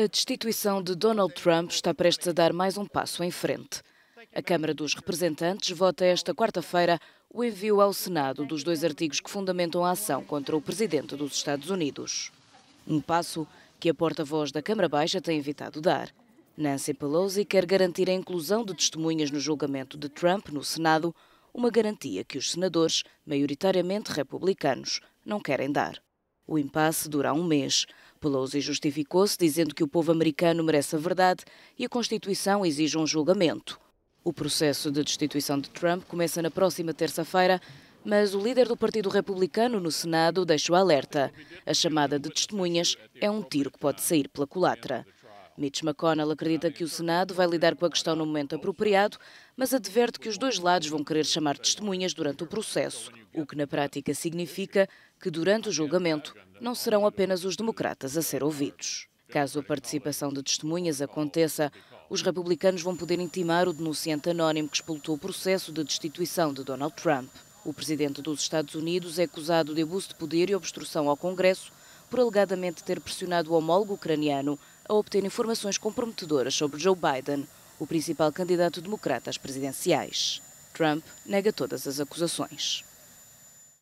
A destituição de Donald Trump está prestes a dar mais um passo em frente. A Câmara dos Representantes vota esta quarta-feira o envio ao Senado dos dois artigos que fundamentam a ação contra o presidente dos Estados Unidos. Um passo que a porta-voz da Câmara Baixa tem evitado dar. Nancy Pelosi quer garantir a inclusão de testemunhas no julgamento de Trump no Senado, uma garantia que os senadores, maioritariamente republicanos, não querem dar. O impasse dura um mês. Pelosi justificou-se dizendo que o povo americano merece a verdade e a Constituição exige um julgamento. O processo de destituição de Trump começa na próxima terça-feira, mas o líder do Partido Republicano no Senado deixou alerta. A chamada de testemunhas é um tiro que pode sair pela culatra. Mitch McConnell acredita que o Senado vai lidar com a questão no momento apropriado, mas adverte que os dois lados vão querer chamar testemunhas durante o processo, o que na prática significa que durante o julgamento não serão apenas os democratas a ser ouvidos. Caso a participação de testemunhas aconteça, os republicanos vão poder intimar o denunciante anónimo que expulsou o processo de destituição de Donald Trump. O presidente dos Estados Unidos é acusado de abuso de poder e obstrução ao Congresso por alegadamente ter pressionado o homólogo ucraniano a obter informações comprometedoras sobre Joe Biden, o principal candidato democrata às presidenciais. Trump nega todas as acusações.